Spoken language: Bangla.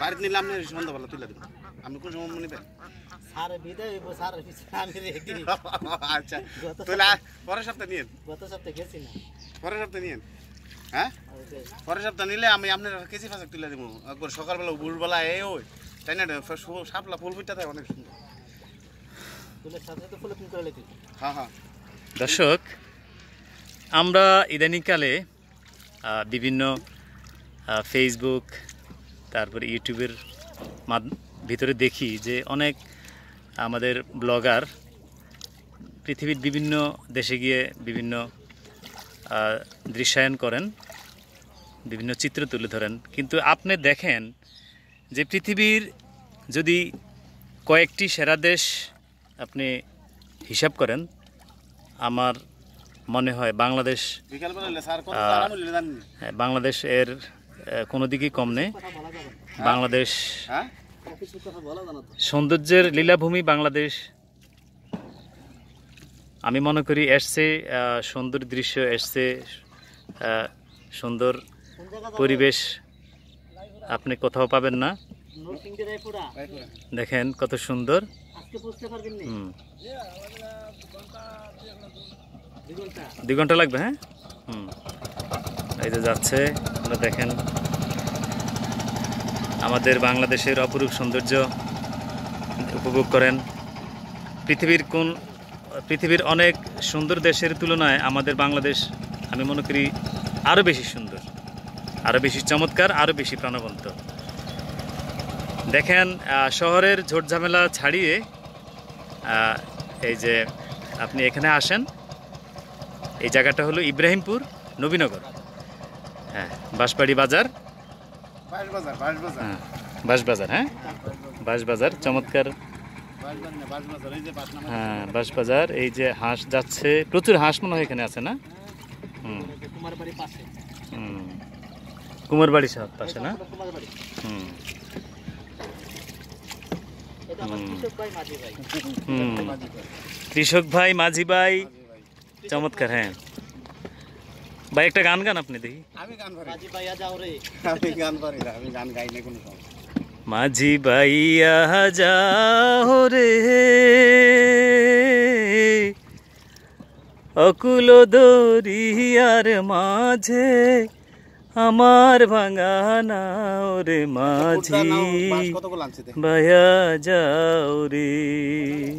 বাড়িতে নিলে আপনি সন্ধ্যাবেলা তুলে দেবেন আপনি কোন সময় নেবেন আচ্ছা, পরের নিয়েন হ্যাঁ পরের সপ্তাহ নিলে আমি আপনার তুলে সকালবেলা ভুলবেলা এ ওই তাই না সাপলা ফুল ফুটটা থাকে অনেক সুন্দর হ্যাঁ, হ্যাঁ। দর্শক আমরা ইদানিংকালে বিভিন্ন ফেসবুক তারপরে ইউটিউবের ভিতরে দেখি যে অনেক আমাদের ব্লগার পৃথিবীর বিভিন্ন দেশে গিয়ে বিভিন্ন দৃশ্যায়ন করেন বিভিন্ন চিত্র তুলে ধরেন কিন্তু আপনি দেখেন যে পৃথিবীর যদি কয়েকটি সেরা দেশ আপনি হিসাব করেন আমার মনে হয় বাংলাদেশ হ্যাঁ, বাংলাদেশ এর কোনো দিকেই কম নেই হ্যাঁ? বাংলাদেশ হ্যাঁ? সৌন্দর্যের লীলাভূমি বাংলাদেশ আমি মনে করি এসছে সুন্দর দৃশ্য এসছে সুন্দর পরিবেশ আপনি কোথাও পাবেন না দেখেন কত সুন্দর দুই ঘন্টা লাগবে হ্যাঁ হুম এই যে যাচ্ছে আপনারা দেখেন আমাদের বাংলাদেশের অপরূপ সৌন্দর্য উপভোগ করেন পৃথিবীর কোন পৃথিবীর অনেক সুন্দর দেশের তুলনায় আমাদের বাংলাদেশ আমি মনে করি আরও বেশি সুন্দর আরও বেশি চমৎকার আরও বেশি প্রাণবন্ত দেখেন শহরের ঝোটঝামেলা ছাড়িয়ে এই যে আপনি এখানে আসেন এই জায়গাটা হলো ইব্রাহিমপুর নবীনগর হ্যাঁ বাঁশবাড়ি বাজার বাঁশবাজার হ্যাঁ, হ্যাঁ বাঁশবাজার চমৎকার হ্যাঁ বাঁশবাজার এই যে হাঁস যাচ্ছে প্রচুর হাঁস মনে হয় এখানে আছে না হুম হুম কুমারবাড়ি সাহেব পাশে না হুম কৃষক ভাই মাঝি ভাই চমৎকার হ্যাঁ ভাই একটা গান গান আপনি দেখি আমি গান পারি মাঝি ভাইয়া যাও রে আমি গান পারি না আমি গান গাই না কোনো সময় মাঝি ভাইয়া যাও রে অকুল দরিয়ার মাঝে আমার ভাঙা নাও রে মাঝি ভাইয়া যাও রে